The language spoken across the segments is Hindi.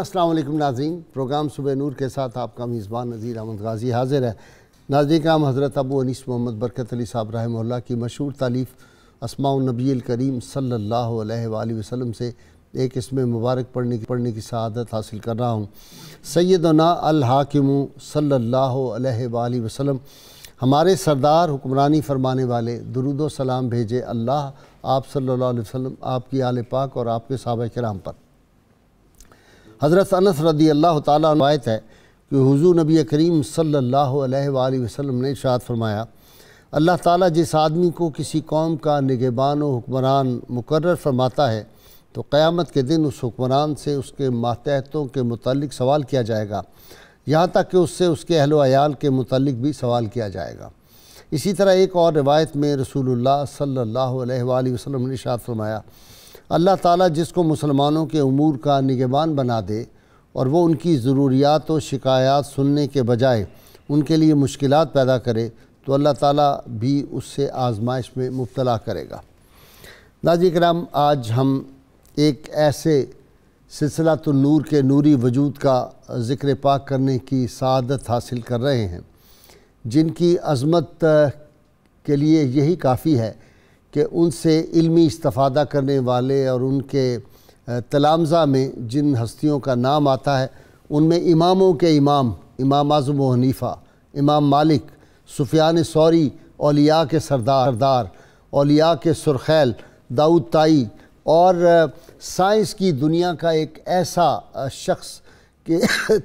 असलम नाजीन प्रोग्राम सुबह नूर के साथ आपका मेज़बान नज़ीर अहमद गाजी हाजिर है नाजी काम हज़रत अबू अनीस मोहम्मद बरकत अली साहब रहमल्ला की मशहूर तालीफ़ असमानबी करीम सल्ला वसम से एक इसमें मुबारक पढ़ने की पढ़ने की शहादत हासिल कर रहा हूँ सैदना अलहाकिम सल्ला वसलम हमारे सरदार हुक्मरानी फरमाने वाले दरुद सलाम भेजे अल्लाह आप सल्ला वसम आपकी आल पाक और आपके सब कराम पर हज़रत अनस रदी अल्लाह तवायत है कि हज़ू नबी करीम सल्ला वसलम ने इशात फरमाया अल्लाह ताली जिस आदमी को किसी कौम का निगेबान व हुक्मरान मुकर फरमाता है तो क़्यामत के दिन उस हुक्मरान से उसके मातहतों के मतलब सवाल किया जाएगा यहाँ तक कि उससे उसके अहल के मतलब भी सवाल किया जाएगा इसी तरह एक और रिवायत में रसूल सल्ला वसलम ने शाद फरमाया अल्लाह ताला जिसको मुसलमानों के अमूर का निगेबान बना दे और वो उनकी ज़रूरियात और शिकायत सुनने के बजाय उनके लिए मुश्किल पैदा करे तो अल्लाह ताला भी उससे आजमाइश में मुबला करेगा नाजी कराम आज हम एक ऐसे सिलसिला तो नूर के नूरी वजूद का ज़िक्र पाक करने की सदत हासिल कर रहे हैं जिनकी अजमत के लिए यही काफ़ी है कि उनसे इल्मी इस्तफ़ादा करने वाले और उनके तलामज़ा में जिन हस्तियों का नाम आता है उनमें इमामों के इमाम इमाम आज़म हनीफ़ा इमाम मालिक सुफियान सौरी अलिया के सरदार सरदार अलिया के सुरखैल दाऊद ताई और साइंस की दुनिया का एक ऐसा शख्स कि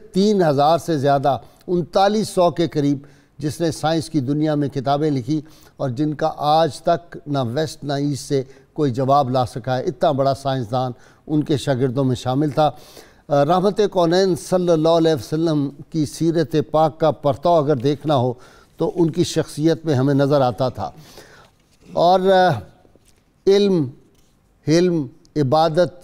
तीन हज़ार से ज़्यादा उनतालीस सौ के करीब जिसने साइंस की दुनिया में किताबें लिखी और जिनका आज तक ना वेस्ट ना ईस्ट से कोई जवाब ला सका है इतना बड़ा साइंसदान उनके शागिर्दों में शामिल था रहमत कौन सल्ला वसम की सीरत पाक का परताव अगर देखना हो तो उनकी शख्सियत में हमें नज़र आता था और इल्म हिल्म इबादत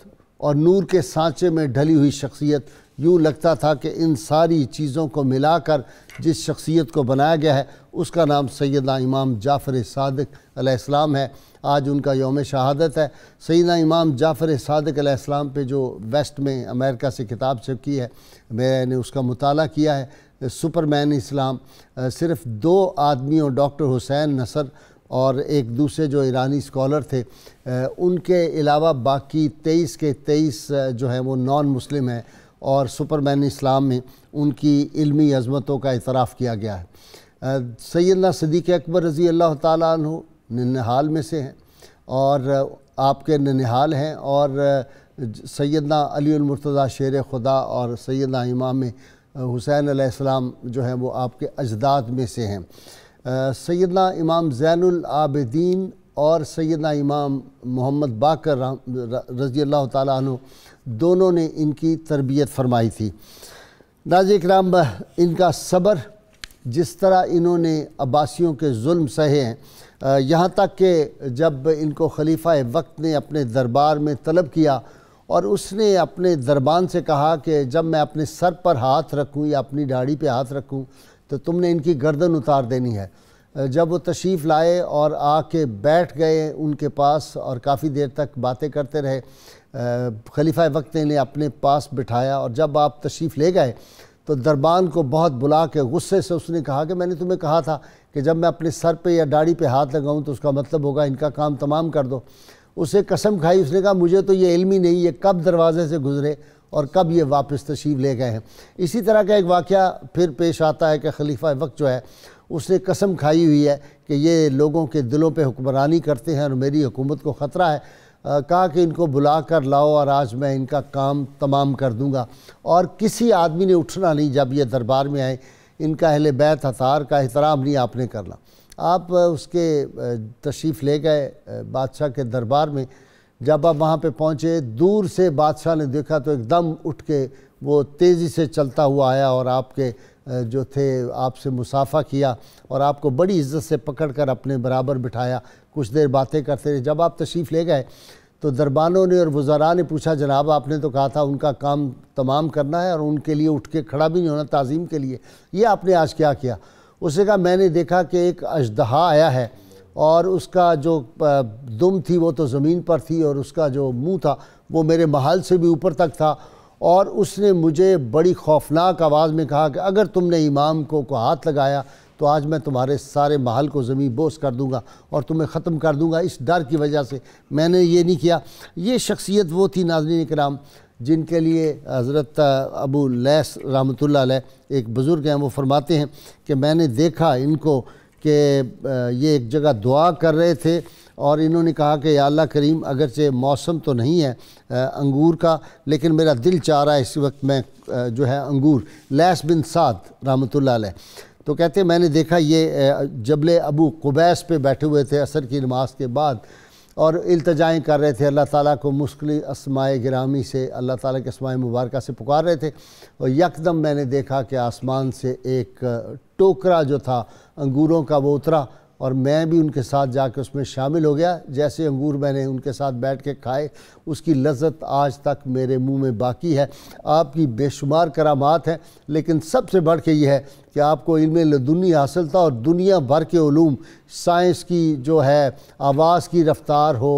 और नूर के सांचे में ढली हुई शख्सियत यूँ लगता था कि इन सारी चीज़ों को मिलाकर जिस शख्सियत को बनाया गया है उसका नाम सैदा इमाम जाफ़र सदक आसलाम है आज उनका योम शहादत है सैदा इमाम जाफ़र सदक आसलाम पे जो वेस्ट में अमेरिका से किताब छपकी है मैंने उसका मताल किया है सुपरमैन इस्लाम सिर्फ दो आदमियों डॉक्टर हुसैन नसर और एक दूसरे जो ईरानी स्कॉलर थे उनके अलावा बाकी तेईस के तेईस जो है वो नॉन मुस्लिम हैं और सुपरमैन इस्लाम में उनकी इल्मी अजमतों का इतराफ़ किया गया है सैदना सदीक़ अकबर रज़ी अल्लाह तु ननहाल में से हैं और आपके ननहाल हैं और सैदना अलीमरतज़ा शेर खुदा और सैदना इमाम हुसैन आसमाम जो हैं वो आपके अजदाद में से हैं सैदना इमाम ज़ैनुल और सैदना इमाम मोहम्मद बाकर रज़ी अल्लाह तु दोनों ने इनकी तरबियत फरमाई थी नाजिक राम इनका सब्र जिस तरह इन्होंने अब्बासियों के जुल्म सहे हैं यहाँ तक कि जब इनको खलीफा वक्त ने अपने दरबार में तलब किया और उसने अपने दरबान से कहा कि जब मैं अपने सर पर हाथ रखूं या अपनी दाढ़ी पे हाथ रखूं तो तुमने इनकी गर्दन उतार देनी है जब वो तशरीफ़ लाए और आके बैठ गए उनके पास और काफ़ी देर तक बातें करते रहे खलीफा वक्त ने अपने पास बिठाया और जब आप तशरीफ़ ले गए तो दरबान को बहुत बुला के गुस्से से उसने कहा कि मैंने तुम्हें कहा था कि जब मैं अपने सर पे या दाढ़ी पे हाथ लगाऊं तो उसका मतलब होगा इनका काम तमाम कर दो उसे कसम खाई उसने कहा मुझे तो ये इल्मी नहीं ये कब दरवाज़े से गुजरे और कब ये वापस तशीफ ले गए हैं इसी तरह का एक वाक़ फिर पेश आता है कि खलीफा वक्त जो है उसने कसम खाई हुई है कि ये लोगों के दिलों पर हुक्मरानी करते हैं और मेरी हुकूमत को ख़तरा है कहा कि इनको बुला कर लाओ और आज मैं इनका काम तमाम कर दूँगा और किसी आदमी ने उठना नहीं जब ये दरबार में आए इनका अहल बैत हतार का एहतराम नहीं आपने करना आप उसके तशरीफ़ ले गए बादशाह के दरबार में जब आप वहाँ पे पहुँचे दूर से बादशाह ने देखा तो एकदम उठ के वो तेज़ी से चलता हुआ आया और आपके जो थे आपसे मुसाफा किया और आपको बड़ी इज्जत से पकड़ कर अपने बराबर बिठाया कुछ देर बातें करते रहे जब आप तशरीफ़ ले गए तो दरबानों ने और वजारा ने पूछा जनाब आपने तो कहा था उनका काम तमाम करना है और उनके लिए उठ के खड़ा भी नहीं होना तज़ीम के लिए ये आपने आज क्या किया उसने कहा मैंने देखा कि एक अजदहा आया है और उसका जो दुम थी वो तो ज़मीन पर थी और उसका जो मुंह था वो मेरे महल से भी ऊपर तक था और उसने मुझे बड़ी खौफनाक आवाज़ में कहा कि अगर तुमने इमाम को, को हाथ लगाया तो आज मैं तुम्हारे सारे महल को ज़मीन बोस कर दूंगा और तुम्हें ख़त्म कर दूंगा इस डर की वजह से मैंने ये नहीं किया ये शख्सियत वो थी नाजरीन कराम जिनके लिए हज़रत अबू लैस रहमत एक बुज़ुर्ग हैं वो फरमाते हैं कि मैंने देखा इनको कि ये एक जगह दुआ कर रहे थे और इन्होंने कहा कि अल्लाह करीम अगरचे मौसम तो नहीं है अंगूर का लेकिन मेरा दिल चाह रहा है इस वक्त मैं जो है अंगूर लैस बिन साद रहमत तो कहते हैं मैंने देखा ये जबल अबू कुबैस पे बैठे हुए थे असर की नमाज के बाद और अल्तजाएँ कर रहे थे अल्लाह ताला को मुश्किल असमाय ग्रामी से अल्लाह ताला के असमाय मुबारक से पुकार रहे थे और यकदम मैंने देखा कि आसमान से एक टोकरा जो था अंगूरों का वो उतरा और मैं भी उनके साथ जाके उसमें शामिल हो गया जैसे अंगूर मैंने उनके साथ बैठ के खाए उसकी लज्जत आज तक मेरे मुंह में बाकी है आपकी बेशुमार करामात हैं लेकिन सबसे बढ़ के ये है कि आपको इनमें लदुनी हासिल था और दुनिया भर के ूम साइंस की जो है आवाज़ की रफ्तार हो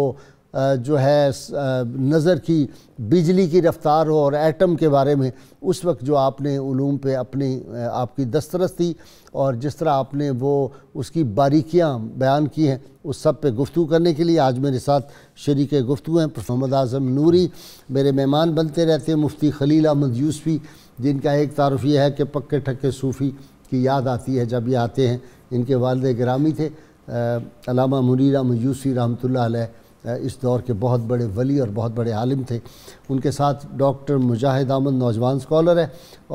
जो है नज़र की बिजली की रफ्तार हो और एटम के बारे में उस वक्त जो आपने ूम पे अपनी आपकी दस्तरस थी और जिस तरह आपने वो उसकी बारीकियां बयान की हैं उस सब पे गुफ्तु करने के लिए आज मेरे साथ शरीक गुफ्तु हैं मोहम्मद आज़म नूरी मेरे मेहमान बनते रहते हैं मुफ्ती खलील अहमद यूसफ़ी जिनका एक तारफ़ यह है कि पक्के ठक्के सूफ़ी की याद आती है जब ये आते हैं इनके वालद ग्रामी थे अलामा मुनीर अहमद यूसी रहमत इस दौर के बहुत बड़े वली और बहुत बड़े आलिम थे उनके साथ डॉक्टर मुजाहिद अहमद नौजवान स्कॉलर है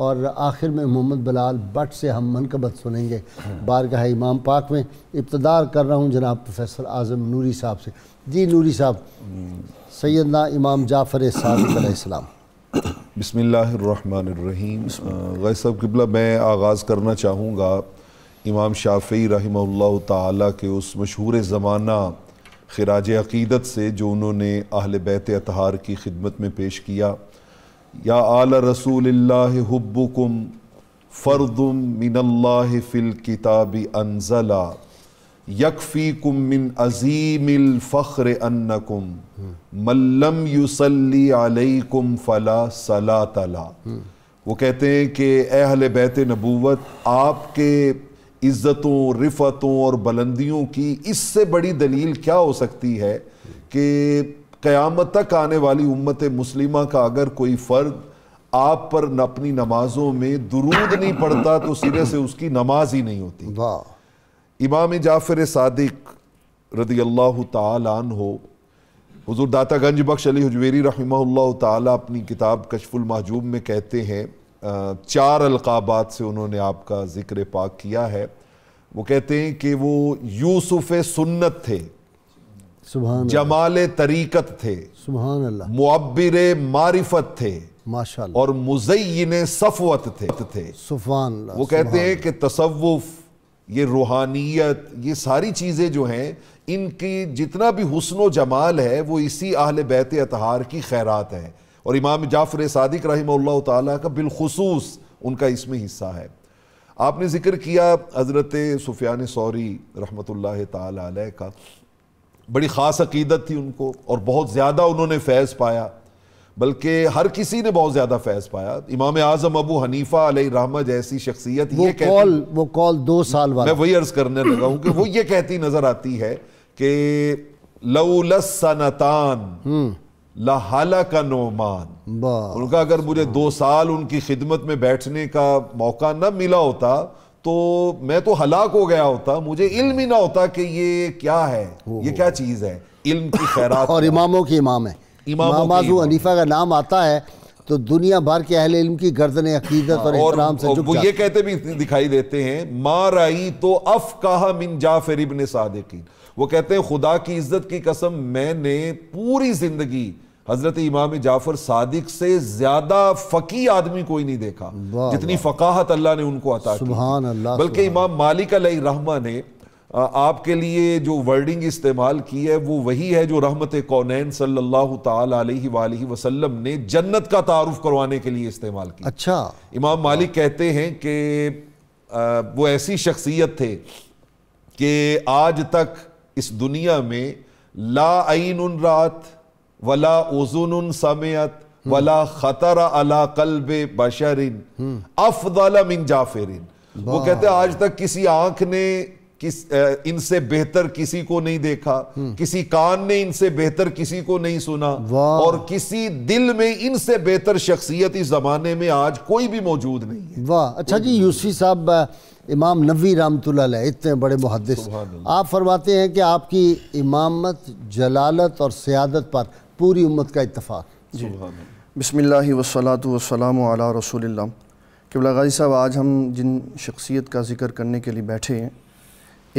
और आखिर में मोहम्मद बलाल बट से हम मनकबत सुनेंगे बारगाह इमाम पाक में इब्तदार कर रहा हूँ जनाब प्रोफेसर आज़म नूरी साहब से जी नूरी साहब सैदना इमाम जाफ़र साहब बसमीम गै साहब किबला मैं आगाज़ करना चाहूँगा इमाम शाफ़ी रही के उस मशहूर ज़माना खराज अक़ीदत से जो उन्होंने अहल बैत अतहार की खिदमत में पेश किया या आल रसूल हब्बुकुम फ़र्दुम मिनल्ला फ़िल किताब अनजला यकफ़ी मिन अजीमिल फ़ख्र अन्नकुम मल्लम युसल्ली अलैकुम फ़ला सला तला हम्म। वो कहते हैं कि अहल बैत नबूवत आपके इज़्ज़तों रिफतों और बुलंदियों की इससे बड़ी दलील क्या हो सकती है कि क़यामत तक आने वाली उम्मत मुस्लिमा का अगर कोई फ़र्द आप पर न अपनी नमाजों में दुरूद नहीं पड़ता तो सिरे से उसकी नमाज ही नहीं होती वाह इमाम जाफर सादिक रदी अल्लाह तन हो हजूर गंज बख्श अली हजवेरी रही अपनी किताब कशफुल महजूब में कहते हैं चार अलकाबात से उन्होंने आपका ज़िक्र पाक किया है वो कहते हैं कि वो यूसुफ सुन्नत थे जमाल तरीकत थे मुआबिर मारिफत थे माशा और मुजैन सफ़वत थे थे सुफान वो कहते हैं कि तसवुफ़ ये रूहानियत ये सारी चीज़ें जो हैं इनकी जितना भी हुसन जमाल है वो इसी आहल बैत अतहार की खैरात है और इमाम जाफ़र सदक रही का बिलखसूस उनका इसमें हिस्सा है आपने ज़िक्र किया हज़रत सुफियान सौरी रहमत ला का बड़ी ख़ास अकीदत थी उनको और बहुत ज़्यादा उन्होंने फैज़ पाया बल्कि हर किसी ने बहुत ज़्यादा फैज़ पाया इमाम आज़म अबू हनीफ़ा रहमत जैसी शख्सियत ये कॉल वो कॉल दो साल बाद मैं वही अर्ज़ करने लगा हूँ कि वो ये कहती नज़र आती है कि लउलसनतान लाला का नोमान उनका अगर मुझे दो साल उनकी खिदमत में बैठने का मौका न मिला होता तो मैं तो हलाक हो गया होता मुझे इल्म ही ना होता कि ये क्या है ये क्या चीज़ है इल्म की खैरात और इमामों की इमाम है इमाम अनीफा का नाम आता है तो दुनिया भर के अहले इल्म की गर्दन अकीदत और, हाँ, और, से वो ये कहते भी दिखाई देते हैं मार आई तो अफ कहा मिन जाफिर इबन सादिकीन वो कहते हैं खुदा की इज्जत की कसम मैंने पूरी जिंदगी हजरत इमाम जाफर सादिक से ज्यादा फ़की आदमी कोई नहीं देखा जितनी फ़काहत अल्लाह ने उनको अता बल्कि इमाम मालिक रहमा ने आपके लिए जो वर्डिंग इस्तेमाल की है वो वही है जो रहमत कौनैन सल्लल्लाहु अलैहि वसल्लम ने जन्नत का तारुफ करवाने के लिए इस्तेमाल किया अच्छा इमाम मालिक कहते हैं कि वो ऐसी शख्सियत थे कि आज तक इस दुनिया में ला आइन रात वला उजुन समेत वला खतर अला कल्ब बशरिन अफदल मिन जाफरिन वो कहते आज तक किसी आंख ने किस इनसे बेहतर किसी को नहीं देखा हम्म। किसी कान ने इनसे बेहतर किसी को नहीं सुना और किसी दिल में इनसे बेहतर शख्सियत इस जमाने में आज कोई भी मौजूद नहीं है वाह अच्छा जी यूसफी साहब इमाम नबी रामतुल्ला इतने बड़े मुहदस आप फरमाते हैं कि आपकी इमामत जलालत और सियादत पर पूरी उम्मत का इतफाक़ जी बसमिल्ल वसलात वसलाम आला रसूल किबला गाजी साहब आज हम जिन शख्सियत का जिक्र करने के लिए बैठे हैं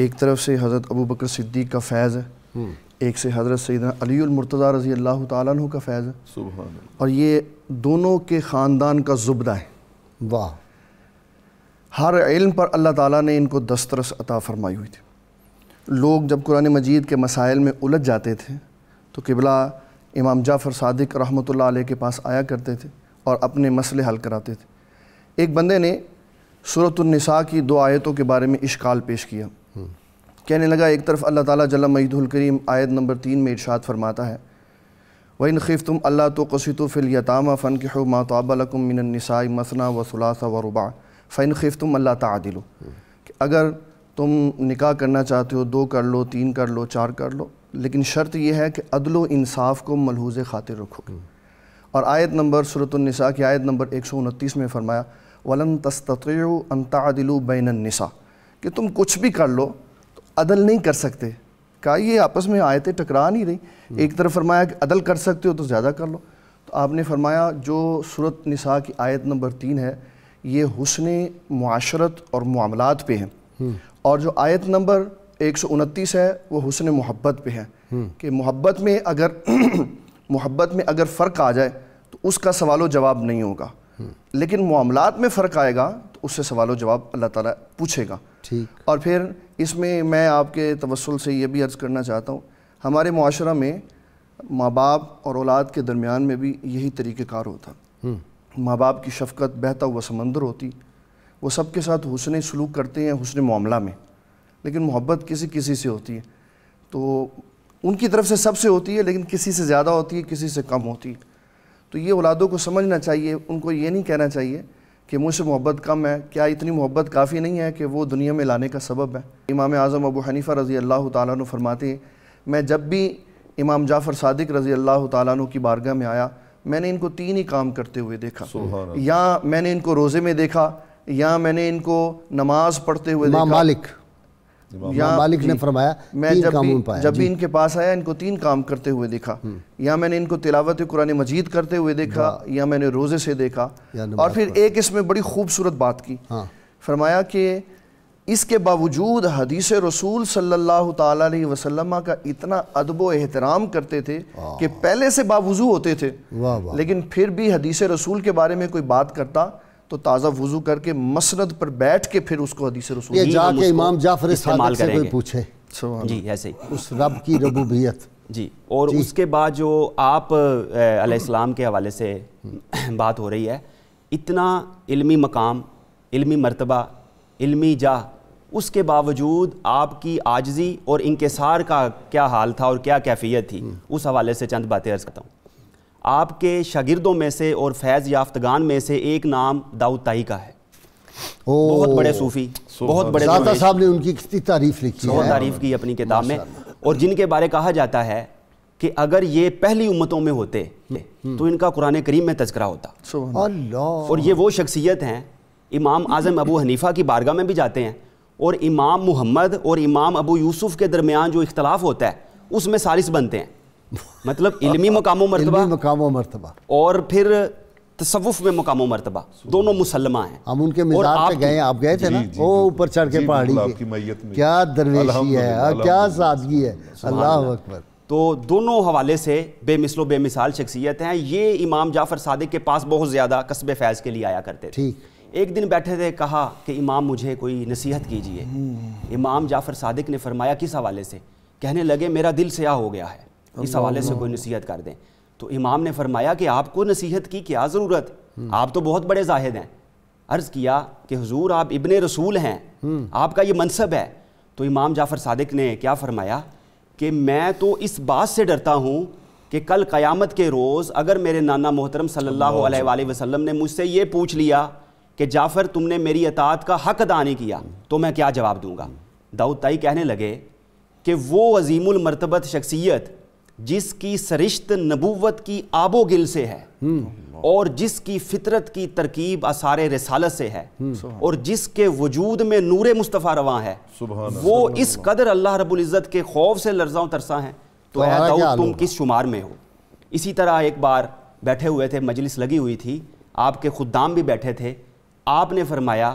एक तरफ से हज़रत अबू बकर सिद्दीक का फैज़ है एक से हज़रत सैदना अलीमरतज़ा रज़ी अल्लाह तु का फैज़ है और ये दोनों के ख़ानदान का जुबदा है वाह हर इल्म पर अल्लाह ताला ने इनको दस्तरस अता फरमाई हुई थी लोग जब कुरान मजीद के मसाइल में उलझ जाते थे तो किबला इमाम जाफ़र सादिक रहमत ला के पास आया करते थे और अपने मसले हल कराते थे एक बंदे ने सूरतनसा की दो आयतों के बारे में इश्काल पेश किया कहने लगा एक तरफ अल्लाह ताला जल्ला मईदुलकरीम आयत नंबर तीन में इर्शाद फरमाता है वन ख़िफ तुम अल्लाह तो कसीतु फ़िल फ़न के माँ तोबालकुम मिनसाई मसना व सलासा व रुबा फ़ैन खिफ तुम अल्लाह तादिलो अगर तुम निकाह करना चाहते हो दो कर लो तीन कर लो चार कर लो लेकिन शर्त यह है कि अदल इंसाफ को मलहूज खातिर रखो हम्म। और आयत नंबर सूरतनिसा की आयत नंबर एक सौ उनतीस में फरमाया वलन तस्तु अनतादिलु बैनसा कि तुम कुछ भी कर लो तो अदल नहीं कर सकते कहा ये आपस में आयतें टकरा नहीं रही हम्म। एक तरफ फरमाया कि अदल कर सकते हो तो ज़्यादा कर लो तो आपने फरमाया जो सूरत नसा की आयत नंबर तीन है ये हुसन माशरत और मामलत पे है हम्म। और जो आयत नंबर एक सौ उनतीस है वो हुसन मोहब्बत पे है कि मोहब्बत में अगर मोहब्बत में अगर फ़र्क आ जाए तो उसका सवाल जवाब नहीं होगा लेकिन मामलात में फ़र्क आएगा तो उससे सवाल जवाब अल्लाह ताला पूछेगा ठीक और फिर इसमें मैं आपके तवसल से ये भी अर्ज़ करना चाहता हूँ हमारे माशरा में माँ बाप और औलाद के दरमियान में भी यही तरीक़ार होता हम्म। माँ बाप की शफकत बहता हुआ समंदर होती वो सबके साथ हुसन सलूक करते हैं हुसन मामला में लेकिन मोहब्बत किसी किसी से होती है तो उनकी तरफ से सबसे होती है लेकिन किसी से ज़्यादा होती है किसी से कम होती है तो ये औलादों को समझना चाहिए उनको ये नहीं कहना चाहिए कि मुझसे मोहब्बत कम है क्या इतनी मोहब्बत काफ़ी नहीं है कि वो दुनिया में लाने का सबब है इमाम आज़म अबू हनीफ़ा रज़ी अल्लाह तु फरमाते हैं मैं जब भी इमाम जाफ़र सदक रज़ी अल्लाह तु की बारगाह में आया मैंने इनको तीन ही काम करते हुए देखा या मैंने इनको रोज़े में देखा या मैंने इनको नमाज़ पढ़ते हुए देखा मालिक या मालिक ने फरमाया मैं जब भी पाया, जब भी इनके पास आया इनको तीन काम करते हुए देखा हम्म। या मैंने इनको तिलावत कुरान मजीद करते हुए देखा या मैंने रोज़े से देखा और फिर एक इसमें बड़ी खूबसूरत बात की हाँ। फरमाया कि इसके बावजूद हदीस रसूल सल्लल्लाहु अलैहि वसल्लम का इतना अदबो एहतराम करते थे कि पहले से बावजू होते थे लेकिन फिर भी हदीस रसूल के बारे में कोई बात करता तो ताज़ा वजू करके मसरद पर बैठ के फिर उसको हदीस रसूल ये जाके इमाम जाफर इस्तेमाल से कोई पूछे जी ऐसे ही उस रब की रबूबियत जी और जी। उसके बाद जो आप अलैहिस्सलाम के हवाले से बात हो रही है इतना इल्मी मकाम इल्मी मरतबा इल्मी जा उसके बावजूद आपकी आजजी और इंकसार का क्या हाल था और क्या कैफियत थी हम्म। उस हवाले से चंद बातें अर्ज करता हूँ आपके शागिर्दों में से और फैज़ याफ्तगान में से एक नाम दाऊद ताई का है बहुत बड़े सूफी बहुत बड़े साहब ने उनकी कितनी तारीफ लिखी बहुत तारीफ की अपनी किताब में और जिनके बारे कहा जाता है कि अगर ये पहली उम्मतों में होते तो इनका कुरान करीम में तस्करा होता और ये वो शख्सियत हैं इमाम आज़म अबू हनीफ़ा की बारगाह में भी जाते हैं और इमाम मोहम्मद और इमाम अबू यूसुफ़ के दरमियान जो इख्तलाफ होता है उसमें सारिस बनते हैं मतलब इलमी मकामो मरतबा मकामो मरतबा और फिर तसवुफ में मकामो मरतबा दोनों मुसलमा हैं हम उनके मिजार पे गए आप गए थे ना वो ऊपर चढ़ के पहाड़ी क्या दरवेशी है क्या सादगी है अल्लाह अकबर तो दोनों हवाले से बेमिसलो बेमिसाल शख्सियत हैं ये इमाम जाफ़र सादिक के पास बहुत ज़्यादा कस्बे फैज़ के लिए आया करते थे एक दिन बैठे थे कहा कि इमाम मुझे कोई नसीहत कीजिए हम्म। इमाम जाफ़र सादिक ने फरमाया किस हवाले से कहने लगे मेरा दिल स्याह हो गया है इस हवाले से कोई नसीहत कर दें तो इमाम ने फरमाया कि आपको नसीहत की क्या ज़रूरत आप तो बहुत बड़े जाहिद हैं अर्ज़ किया कि हजूर आप इबन रसूल हैं हम्म। आपका ये मनसब है तो इमाम जाफ़र सदक ने क्या फ़रमाया कि मैं तो इस बात से डरता हूँ कि कल क़यामत के रोज़ अगर मेरे नाना मोहतरम सल्लल्लाहु अलैहि वसल्लम ने मुझसे ये पूछ लिया कि जाफ़र तुमने मेरी अतात का हक अदा नहीं किया तो मैं क्या जवाब दूंगा दाऊद ताई कहने लगे कि वो अजीमुल मरतबत शख्सियत जिसकी सरिश्त नबूवत की आबोगिल से है हम्म। और जिसकी फितरत की तरकीब आसार रसालत से है हम्म। और जिसके वजूद में नूर मुस्तफ़ा रवा है वो इस कदर अल्लाह रबुल्ज़त के खौफ से लर्जा तरसा हैं तो, तो तुम किस शुमार में हो इसी तरह एक बार बैठे हुए थे मजलिस लगी हुई थी आपके खुदाम भी बैठे थे आपने फरमाया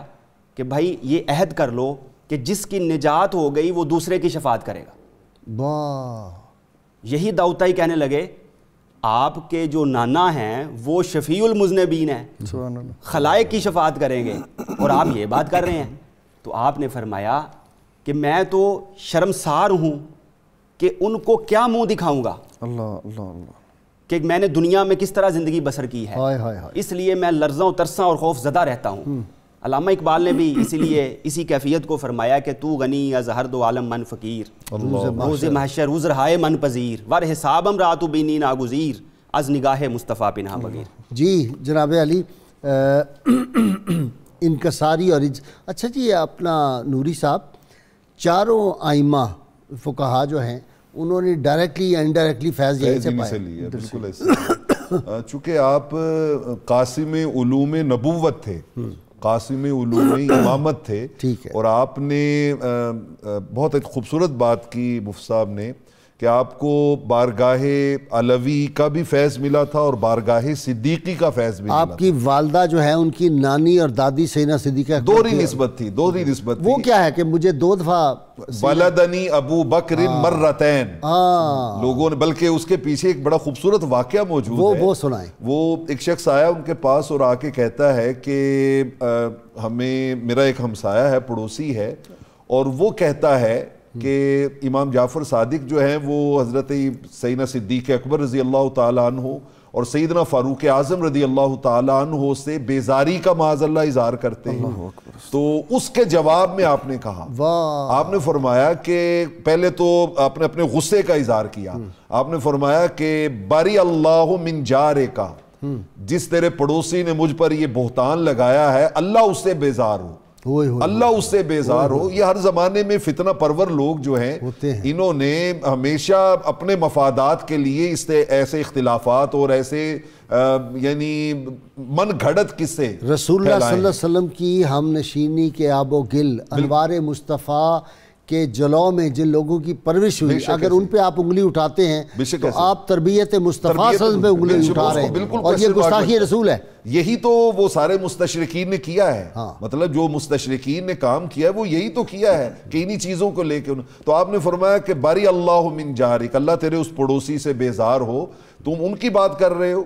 कि भाई ये अहद कर लो कि जिसकी निजात हो गई वो दूसरे की शफात करेगा वाह यही दाऊताई कहने लगे आपके जो नाना हैं वो शफील मुजनबीन हैं खलाए की शफात करेंगे और आप ये बात कर रहे हैं तो आपने फरमाया कि मैं तो शर्मसार हूं कि उनको क्या मुंह दिखाऊंगा अल्लाह अल्लाह अल्लाह कि मैंने दुनिया में किस तरह ज़िंदगी बसर की है इसलिए मैं लर्जा तरसा और खौफ ज़दा रहता हूँ हम्म। अलामा इकबाल ने भी इसीलिए इसी कैफियत को फरमाया कि तू गनी या जहर दो आलम मन फ़कीर रोज़ महशर उज़र हाय मन पज़ीर वर हिसाब हिसाबम रात बिनी नागुजीर अज निगाह मुस्तफ़ा पिना बगैर जी जनाब अली इनकसारी और इज, अच्छा जी अपना नूरी साहब चारों आइमा फुकाहा जो हैं उन्होंने डायरेक्टली या इनडायरेक्टली फैज यही से पाया बिल्कुल चूँकि आप कासिम उलूम नबूवत थे हम्म। कासिम इमामत थे ठीक है और आपने आ, आ, बहुत एक खूबसूरत बात की मुफ साहब ने कि आपको बारगाह अलवी का भी फैज़ मिला था और बारगाह सिद्दीकी का फैज़ भी आपकी मिला वालदा जो है उनकी नानी और दादी सैना सिद्दीका दोहरी नस्बत थी दोहरी नस्बत वो क्या है कि मुझे दो दफ़ा बलदनी अबू बकर हाँ। मर्रतैन हाँ। लोगों ने बल्कि उसके पीछे एक बड़ा खूबसूरत वाक्य मौजूद वो, वो सुनाए वो एक शख्स आया उनके पास और आके कहता है कि हमें मेरा एक हमसाया है पड़ोसी है और वो कहता है कि इमाम जाफ़र सादिक जो हैं वो हज़रत सैना सिद्दीक अकबर रज़ी अल्लाह तन हो और सईदना फ़ारूक आज़म रजी अल्लाह हो से बेजारी का माजल्ला इजहार करते हैं तो उसके जवाब में आपने कहा आपने फरमाया कि पहले तो आपने अपने गुस्से का इजहार किया आपने फरमाया कि बारी अल्लाह मिन जारे का हम्म। जिस तेरे पड़ोसी ने मुझ पर यह बोहतान लगाया है अल्लाह उससे बेजार हो अल्लाह उससे बेजार हो ये हर ज़माने में फितना परवर लोग जो हैं होते हैं इन्होंने हमेशा अपने मफादात के लिए इस ऐसे इख्तलाफात और ऐसे यानी मन घड़त किस्से रसूल वसल्लम की हम नशीनी के आबो गिल अनवार मुस्तफ़ा के जलाओ में जिन लोगों की परविश हुई अगर उन पे आप उंगली उठाते हैं तो आप तरबियत मुस्तफ़ा में उंगली उठा रहे हैं और ये गुस्ताखी रसूल है यही तो वो सारे मुस्तशरकिन ने किया है हाँ। मतलब जो मुस्तशरकिन ने काम किया है वो यही तो किया है कि इन्हीं चीज़ों को लेके तो आपने फरमाया कि बारी अल्लाह मिन जारिक अल्लाह तेरे उस पड़ोसी से बेजार हो तुम उनकी बात कर रहे हो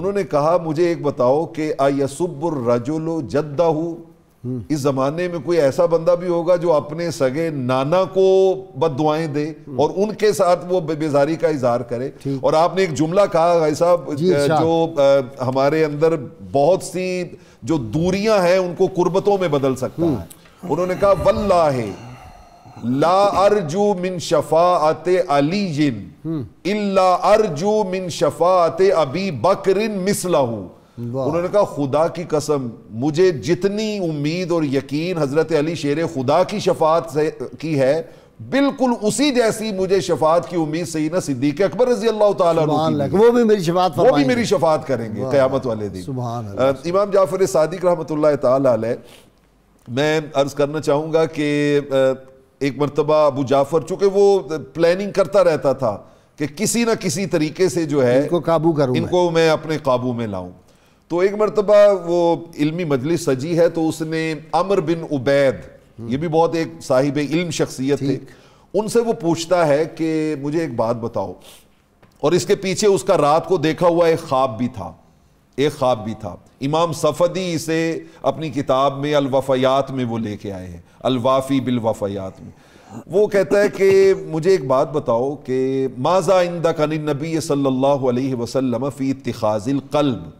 उन्होंने कहा मुझे एक बताओ कि आ आयसुब्र रजुल जद्दा इस जमाने में कोई ऐसा बंदा भी होगा जो अपने सगे नाना को बद दुआएं दे हम्म। और उनके साथ वो बेजारी का इजहार करे और आपने एक जुमला कहा भाई साहब अच्छा। जो आ, हमारे अंदर बहुत सी जो दूरियां हैं उनको कुर्बतों में बदल सकता हम्म। है उन्होंने कहा वल्ला है ला अर्जू मिन शफात अली जिन हम्म। इल्ला अर्जू मिन शफात अबी बकरिन मिसला हूं उन्होंने कहा खुदा की कसम मुझे जितनी उम्मीद और यकीन हजरत अली शेर खुदा की शफात से की है बिल्कुल उसी जैसी मुझे शफात की उम्मीद सही ना सिद्दीक अकबर रजी अल्लाह वो भी मेरी शफात वो भी मेरी शफात करेंगे क्यामत वाले दिन इमाम जाफर सादिक रहमत मैं अर्ज करना चाहूंगा कि एक मरतबा अबू जाफर चूंकि वो प्लानिंग करता रहता था कि किसी ना किसी तरीके से जो है इनको काबू करूं इनको मैं अपने काबू में लाऊं तो एक मरतबा वो इल्मी मजलिस सजी है तो उसने अमर बिन उबैद ये भी बहुत एक साहिब इल्म शख्सियत थे उनसे वो पूछता है कि मुझे एक बात बताओ और इसके पीछे उसका रात को देखा हुआ एक ख्वाब भी था एक ख्वाब भी था इमाम सफ़दी इसे अपनी किताब में अलवफ़यात में वो लेके आए हैं अलवाफ़ी बिलवफ़यात में वो कहता है कि मुझे एक बात बताओ कि माजा इंदा कन नबी सल्लल्लाहु अलैहि वसल्लम फ़ी इतिखाज़िल कल्ब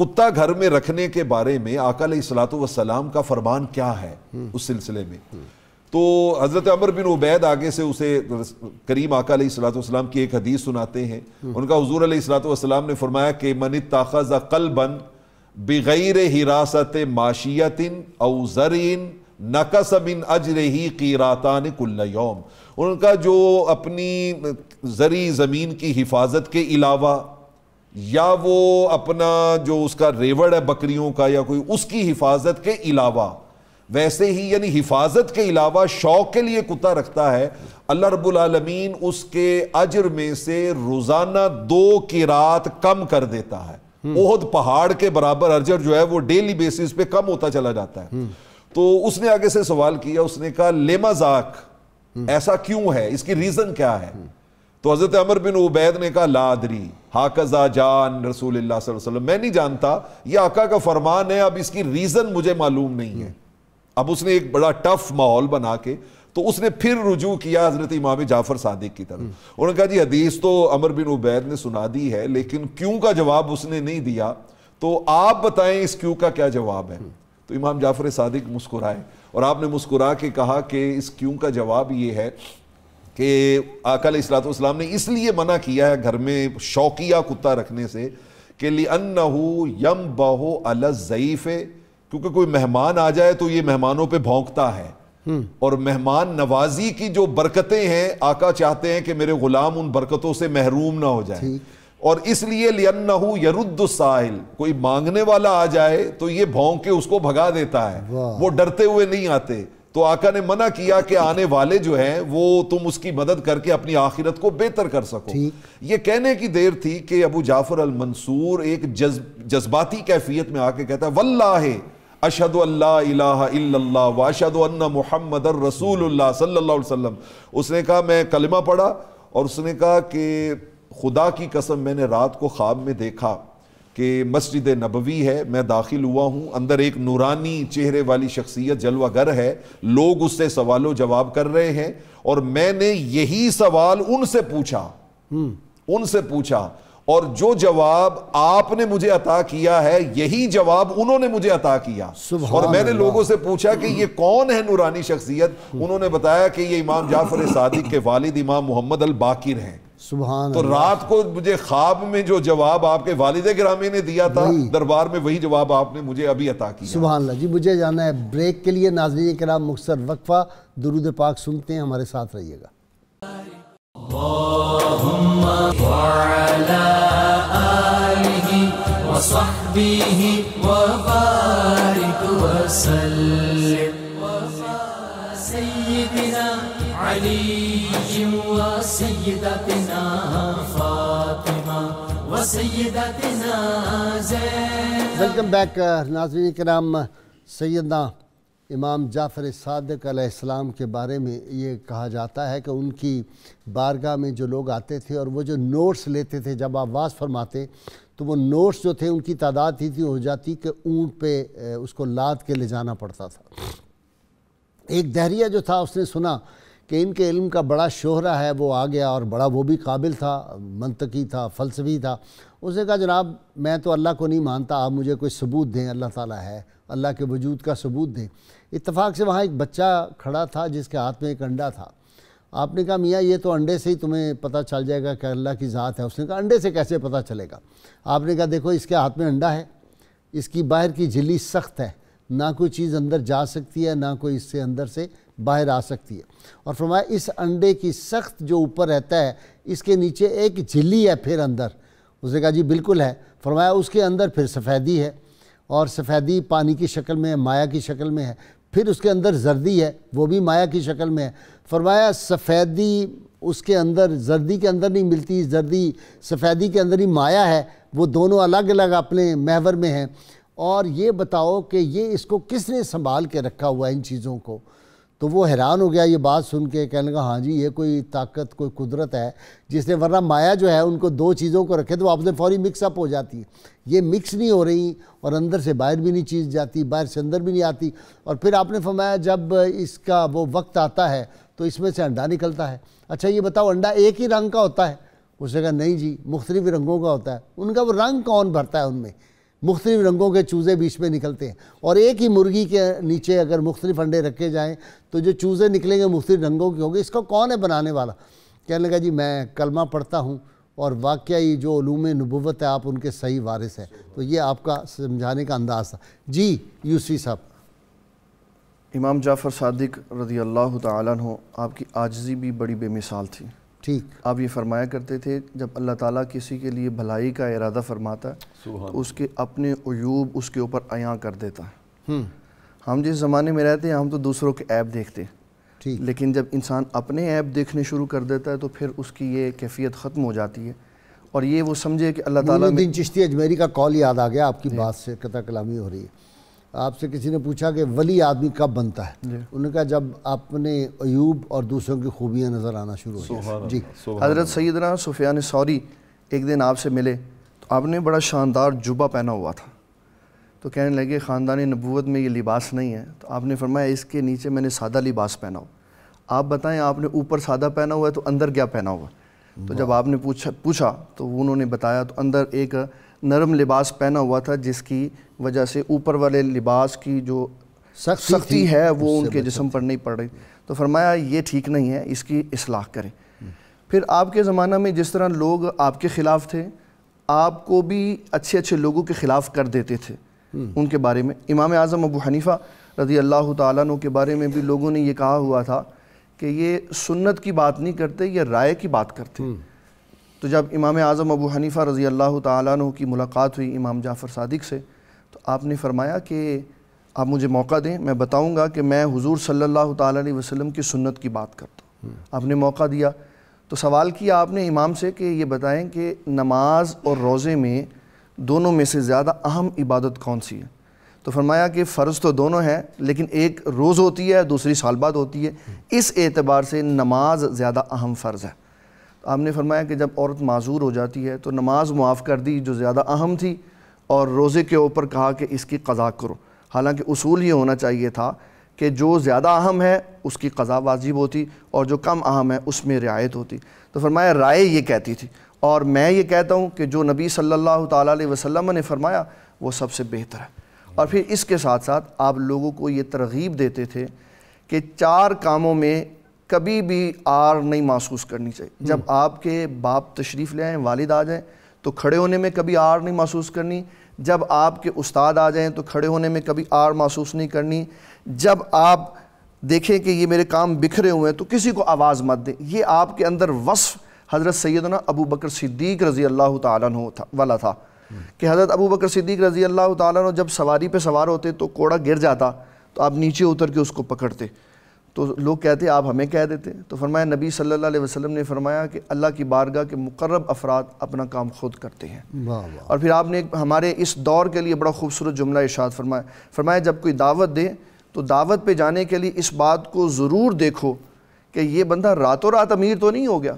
कुत्ता घर में रखने के बारे में आकल सलात वसलाम का फरमान क्या है उस सिलसिले में तो हज़रत अमर बिन उबैद आगे से उसे करीम आका सलाम की एक हदीस सुनाते हैं उनका हजूर सलाम ने फरमाया कि मन ताखज़ कल बन बग़ैर हिरासत माशियतिन अवज़रीन नकस बिन अजर ही कीरातान कुल्लयोम उनका जो अपनी ज़री ज़मीन की हिफाजत के अलावा या वो अपना जो उसका रेवड़ है बकरियों का या कोई उसकी हिफाजत के अलावा वैसे ही यानी हिफाजत के अलावा शौक के लिए कुत्ता रखता है अल्लाह रबालमीन उसके अजर में से रोज़ाना दो की रात कम कर देता है हम्म। ओहद पहाड़ के बराबर अजर जो है वो डेली बेसिस पे कम होता चला जाता है हम्म। तो उसने आगे से सवाल किया उसने कहा लेमाजाक हम्म। ऐसा क्यों है इसकी रीज़न क्या है तो हज़रत अमर बिन उबैद ने कहा लादरी हाकजा जान रसूल वसल्लम मैं नहीं जानता ये आका का फरमान है अब इसकी रीज़न मुझे मालूम नहीं है अब उसने एक बड़ा टफ माहौल बना के तो उसने फिर रुजू किया हजरत इमाम जाफर सादिक की तरफ हम्म। उन्होंने कहा जी हदीस तो अमर बिन उबैद ने सुना दी है लेकिन क्यों का जवाब उसने नहीं दिया तो आप बताएं इस क्यों का क्या जवाब है हम्म। तो इमाम जाफर सादिक मुस्कुराए और आपने मुस्कुरा के कहा कि इस क्यों का जवाब ये है कि आकल इसलातम ने इसलिए मना किया है घर में शौकिया कुत्ता रखने से कि लिए अन्न यम बहो अलज़ीफ़ क्योंकि कोई मेहमान आ जाए तो ये मेहमानों पे भोंकता है हम्म। और मेहमान नवाजी की जो बरकतें हैं आका चाहते हैं कि मेरे गुलाम उन बरकतों से महरूम ना हो जाए और इसलिए लियन यरुद्दुसाहिल कोई मांगने वाला आ जाए तो ये भोंक के उसको भगा देता है वो डरते हुए नहीं आते तो आका ने मना किया कि आने वाले जो हैं वो तुम उसकी मदद करके अपनी आखिरत को बेहतर कर सको ये कहने की देर थी कि अबू जाफर अल मंसूर एक जज्बाती कैफियत में आके कहता है वल्ला है अशद व वाशद मोहम्मद रसूल सल्लाम उसने कहा मैं कलमा पढ़ा और उसने कहा कि खुदा की कसम मैंने रात को ख्वाब में देखा कि मस्जिद नबवी है मैं दाखिल हुआ हूँ अंदर एक नूरानी चेहरे वाली शख्सियत जलवागर है लोग उससे सवालों जवाब कर रहे हैं और मैंने यही सवाल उनसे पूछा हम्म। उनसे पूछा और जो जवाब आपने मुझे अता किया है यही जवाब उन्होंने मुझे अता किया और मैंने लोगों से पूछा कि ये कौन है नूरानी शख्सियत हम्म। उन्होंने बताया कि ये इमाम जाफर सादिक के वालिद इमाम मोहम्मद अल बाकिर हैं तो रात को मुझे ख्वाब में जो जवाब आपके वालिद ग्रामी ने दिया था दरबार में वही जवाब आपने मुझे अभी अता किया सुबह जी मुझे जाना है ब्रेक के लिए नाजरी कराम मुख्तर वक्फा दुरुद पाक सुनते हैं हमारे साथ रहिएगा وصحبه وبارك وسلم वेलकम बैक uh, नाजरीन कराम सैदना इमाम जाफ़र सादक अलैहिस्सलाम के बारे में ये कहा जाता है कि उनकी बारगाह में जो लोग आते थे और वो जो नोट्स लेते थे जब आवाज़ फरमाते तो वो नोट्स जो थे उनकी तादाद थी हो जाती कि ऊँट पे उसको लाद के ले जाना पड़ता था एक दहरिया जो था उसने सुना कि इनके इल्म का बड़ा शोहरा है वो आ गया और बड़ा वो भी काबिल था मनतकी था फलसफी था उसने कहा जनाब मैं तो अल्लाह को नहीं मानता आप मुझे कोई सबूत दें अल्लाह ताला है अल्लाह के वजूद का सबूत दें इतफ़ाक़ से वहाँ एक बच्चा खड़ा था जिसके हाथ में एक अंडा था आपने कहा मियाँ ये तो अंडे से ही तुम्हें पता चल जाएगा कि अल्लाह की ज़ात है उसने कहा अंडे से कैसे पता चलेगा आपने कहा देखो इसके हाथ में अंडा है इसकी बाहर की झिल्ली सख्त है ना कोई चीज़ अंदर जा सकती है ना कोई इससे अंदर से बाहर आ सकती है और फरमाया इस अंडे की सख्त जो ऊपर रहता है इसके नीचे एक झिल्ली है फिर अंदर उसने कहा जी बिल्कुल है फरमाया उसके अंदर फिर सफ़ेदी है और सफ़ेदी पानी की शक्ल में है माया की शक्ल में है फिर उसके अंदर जर्दी है वो भी माया की शक्ल में है फरमाया सफ़ेदी उसके अंदर जर्दी के अंदर नहीं मिलती जर्दी सफ़ेदी के अंदर ही माया है वो दोनों अलग अलग अपने महवर में हैं और ये बताओ कि ये इसको किसने संभाल के रखा हुआ है इन चीज़ों को तो वो हैरान हो गया ये बात सुन के कहने का हाँ जी ये कोई ताकत कोई कुदरत है जिसने वरना माया जो है उनको दो चीज़ों को रखे तो वो आपने फौरी मिक्सअप हो जाती है ये मिक्स नहीं हो रही और अंदर से बाहर भी नहीं चीज़ जाती बाहर से अंदर भी नहीं आती और फिर आपने फरमाया जब इसका वो वक्त आता है तो इसमें से अंडा निकलता है अच्छा ये बताओ अंडा एक ही रंग का होता है उसने कहा नहीं जी मुख्तलिफ रंगों का होता है उनका वो रंग कौन भरता है उनमें मुख्तलिफ रंगों के चूज़े बीच में निकलते हैं और एक ही मुर्गी के नीचे अगर मुख्तलिफ अंडे रखे जाएँ तो जो चूज़े निकलेंगे मुख्तलिफ रंगों के होंगे इसको कौन है बनाने वाला कहने लगा जी मैं कलमा पढ़ता हूँ और वाकई जो ूम नबूत है आप उनके सही वारिस हैं तो ये आपका समझाने का अंदाज़ था जी यूसी साहब इमाम जाफ़र सादिक रदी अल्लाह तहों आपकी आजजी भी बड़ी बेमिसाल थी ठीक आप ये फरमाया करते थे जब अल्लाह ताला किसी के लिए भलाई का इरादा फरमाता है तो उसके अपने अयूब उसके ऊपर अयाँ कर देता है हम्म। हम जिस ज़माने में रहते हैं हम तो दूसरों के ऐप देखते हैं ठीक लेकिन जब इंसान अपने ऐप देखने शुरू कर देता है तो फिर उसकी ये कैफियत ख़त्म हो जाती है और ये वो समझे कि अल्लाह ताला दिन चिश्ती अजमेरी का कॉल याद आ गया आपकी बात से कथा कलामी हो रही है आपसे किसी ने पूछा कि वली आदमी कब बनता है उन्होंने कहा जब आपने अयूब और दूसरों की खूबियाँ नज़र आना शुरू हो जी हज़रत सैदना सुफियान सौरी एक दिन आपसे मिले तो आपने बड़ा शानदार जुबा पहना हुआ था तो कहने लगे ख़ानदानी नबूत में ये लिबास नहीं है तो आपने फरमाया इसके नीचे मैंने सादा लिबास पहना हो आप बताएं आपने ऊपर सादा पहना हुआ है तो अंदर क्या पहना हुआ तो जब आपने पूछा पूछा तो उन्होंने बताया तो अंदर एक नरम लिबास पहना हुआ था जिसकी वजह से ऊपर वाले लिबास की जो सख्ती, सख्ती है वो उनके जिसम पर नहीं पड़ रही तो फरमाया ये ठीक नहीं है इसकी असलाह करें हम्म। फिर आपके ज़माना में जिस तरह लोग आपके ख़िलाफ़ थे आपको भी अच्छे अच्छे लोगों के ख़िलाफ़ कर देते थे हम्म। उनके बारे में इमाम आज़म अबू हनीफ़ा रदी अल्लाह तु के बारे में भी लोगों ने ये कहा हुआ था कि ये सुन्नत की बात नहीं करते ये राय की बात करते हम्म। तो जब इमाम आज़म अबू हनीफ़ा रज़ी अल्लाह तु की मुलाकात हुई इमाम जाफ़र सदक से तो आपने फ़रमाया कि आप मुझे मौका दें मैं बताऊँगा कि मैं हज़ूर सल्ला तसलम की सुनत की बात करता हूँ हम्म। आपने मौका दिया तो सवाल किया आपने इमाम से कि ये बताएं कि नमाज और रोज़े में दोनों में से ज़्यादा अहम इबादत कौन सी है तो फरमाया कि फ़र्ज़ तो दोनों हैं लेकिन एक रोज़ होती है दूसरी साल बाद होती है हम्म। इस एतबार से नमाज ज़्यादा अहम फ़र्ज़ है आपने फरमाया कि जब औरत माजूर हो जाती है तो नमाज मुआफ़ कर दी जो ज़्यादा अहम थी और रोज़े के ऊपर कहा कि इसकी कज़ा करो हालांकि उसूल ये होना चाहिए था कि जो ज़्यादा अहम है उसकी कज़ा वाजिब होती और जो कम अहम है उसमें रियायत होती तो फरमाया राय ये कहती थी और मैं ये कहता हूँ कि जो नबी सल्लल्लाहु अलैहि वसल्लम ने फरमाया वो सबसे बेहतर है और फिर इसके साथ साथ आप लोगों को ये तरगीब देते थे कि चार कामों में कभी भी आर नहीं महसूस करनी चाहिए हम्म। जब आपके बाप तशरीफ़ ले आएँ वालिद आ जाएँ तो खड़े होने में कभी आर नहीं महसूस करनी जब आपके उस्ताद आ जाएँ तो खड़े होने में कभी आर महसूस नहीं करनी जब आप देखें कि ये मेरे काम बिखरे हुए हैं तो किसी को आवाज़ मत दें ये आपके अंदर वसफ़ हज़रत सैदना अबू बकर सिद्दीक रज़ी अल्लाह तु था वाला था हम्म। कि हज़रत अबू बकर सिद्दीक रज़ी अल्लाह तब जब सवारी पर सवार होते तो कोड़ा गिर जाता तो आप नीचे उतर के उसको पकड़ते तो लोग कहते आप हमें कह देते तो फरमाया नबी सल्लल्लाहु अलैहि वसल्लम ने फरमाया कि अल्लाह की बारगाह के मुकर्रब अफराद अपना काम खुद करते हैं और फिर आपने हमारे इस दौर के लिए बड़ा खूबसूरत जुमला इशाद फरमाया फरमाया जब कोई दावत दे तो दावत पे जाने के लिए इस बात को ज़रूर देखो कि ये बंदा रातों रात अमीर तो नहीं हो गया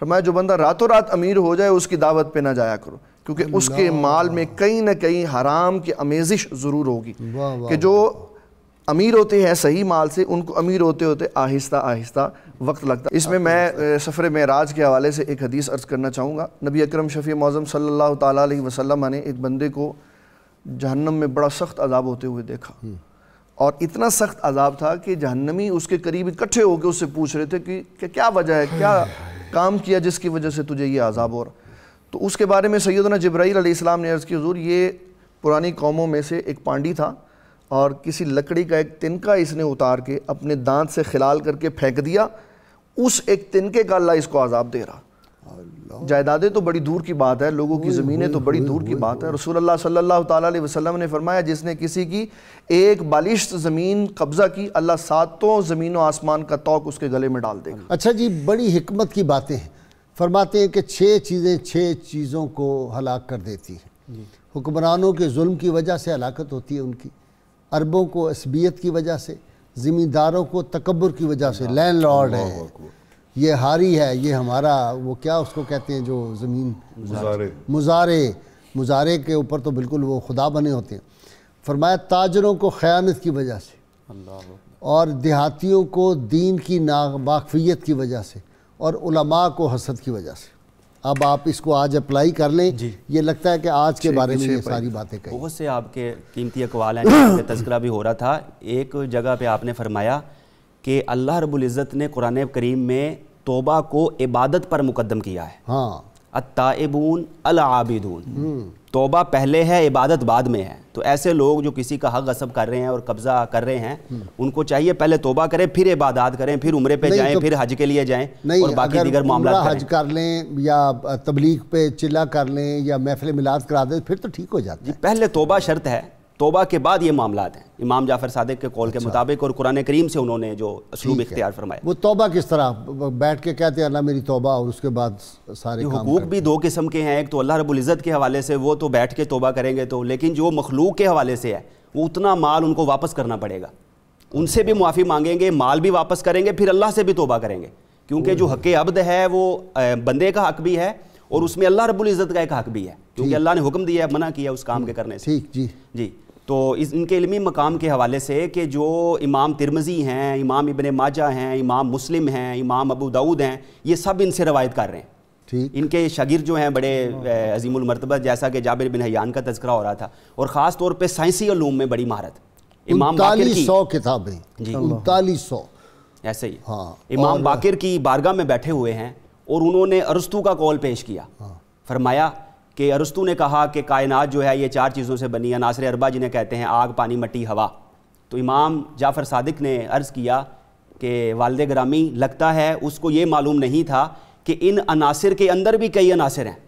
फरमाया जो बंदा रातों रात अमीर हो जाए उसकी दावत पर ना जाया करो क्योंकि उसके माल में कहीं ना कहीं हराम की अमेजिश ज़रूर होगी कि जो अमीर होते हैं सही माल से उनको अमीर होते होते आहिस्ता आहिस्ता वक्त लगता है इसमें मैं सफ़र राज के हवाले से एक हदीस अर्ज़ करना चाहूँगा नबी अक्रम शफ़ी मौज़म सल्लल्लाहु अलैहि वसल्लम ने एक बंदे को जहन्नम में बड़ा सख्त अजाब होते हुए देखा हम्म। और इतना सख्त अजाब था कि जहन्नमी उसके करीब इकट्ठे होकर उससे पूछ रहे थे कि, क्या वजह है क्या काम किया जिसकी वजह से तुझे ये अजाब हो रहा तो उसके बारे में सैदना जब्राईल ने अर्ज़ की हजूर ये पुरानी कौमों में से एक पांडी था और किसी लकड़ी का एक तिनका इसने उतार के अपने दांत से खिलाल करके फेंक दिया उस एक तिनके का अल्लाह इसको आज़ाब दे रहा जायदादें तो बड़ी दूर की बात है लोगों की ज़मीनें तो बड़ी दूर की बात है रसूल अल्लाह सल्लल्लाहु अलैहि वसल्लम ने फरमाया जिसने किसी की एक बालिश ज़मीन कब्ज़ा की अल्लाह सातों ज़मीन आसमान का तोक उसके गले में डाल देगा अच्छा जी बड़ी हमत की बातें हैं फरमाते हैं कि छः चीज़ें छः चीज़ों को हलाक कर देती हैं हुक्मरानों के जुल्म की वजह से हलाकत होती है उनकी अरबों को असबियत की वजह से ज़मींदारों को तकबर की वजह से लैंड लॉर्ड है ये हारी है ये हमारा वो क्या उसको कहते हैं जो ज़मीन मुजारे मुजारे मुजारे के ऊपर तो बिल्कुल वो खुदा बने होते हैं फरमाया ताजरों को ख़यानत की वजह से और देहातियों को दीन की नावाकफियत की वजह से और उलमा को हसद की वजह से अब आप इसको आज अप्लाई कर लें ये लगता है कि आज के बारे में ये सारी बातें कही बहुत से आपके कीमती अकवाल हैं तस्करा भी हो रहा था एक जगह पे आपने फरमाया कि अल्लाह रबुल्ज़त ने कुरान करीम में तोबा को इबादत पर मुकदम किया है हाँ अताबून अलाबिदून हम्म। तोबा पहले है इबादत बाद में है तो ऐसे लोग जो किसी का हक गसब कर रहे हैं और कब्जा कर रहे हैं हम्म। उनको चाहिए पहले तोबा करें फिर इबादत करें फिर उम्र पे जाएं तो फिर हज के लिए जाएं नहीं और बाकी दीगर मामला हज कर लें या तबलीग पे चिल्ला कर लें या महफिल मिलाद करा दें फिर तो ठीक हो जाता है पहले तोबा शर्त है तोबा के बाद ये मामला हैं इमाम जाफर सादिक के कॉल के अच्छा। मुताबिक और कुरान करीम से उन्होंने जो असलूब इख्तियार फरमाया वो तोबा किस तरह बैठ के कहते हैं अल्लाह मेरी तोबा और उसके बाद सारे हकूक भी दो किस्म के हैं एक तो अल्लाह रबुल्ज़त के हवाले से वो तो बैठ के तोबा करेंगे तो लेकिन जो मखलूक के हवाले से है वो उतना माल उनको वापस करना पड़ेगा उनसे भी मुआफ़ी मांगेंगे माल भी वापस करेंगे फिर अल्लाह से भी तोबा करेंगे क्योंकि जो हक अब्द है वो बंदे का हक भी है और उसमें अल्लाह रबुल्ज़त का एक हक भी है क्योंकि अल्लाह ने हुक्म दिया है मना किया उस काम के करने से ठीक जी जी तो इस इनके इलमी मकाम के हवाले से कि जो इमाम तिरमज़ी हैं इमाम इबन माजा हैं इमाम मुस्लिम हैं इमाम अबू दाऊद हैं ये सब इनसे रवायत कर रहे हैं ठीक इनके शगिर जो हैं बड़े हाँ। अजीमरतबा जैसा कि जाबिर बिन हयान का तस्करा हो रहा था और ख़ास तौर पर साइंसी ूम में बड़ी महारत इमाम सौ किताबें जी उनतालीस सौ ऐसे ही हाँ इमाम बाकिर की बारगाह में बैठे हुए हैं और उन्होंने अरस्तू का कॉल पेश किया हाँ। फरमाया कि अरस्तु ने कहा कि कायनात जो है ये चार चीज़ों से बनी है नासिर अरबा जिन्हें कहते हैं आग पानी मट्टी हवा तो इमाम जाफ़र सादिक ने अर्ज़ किया कि वालद ग्रामी लगता है उसको ये मालूम नहीं था कि इन अनासर के अंदर भी कई अनासर हैं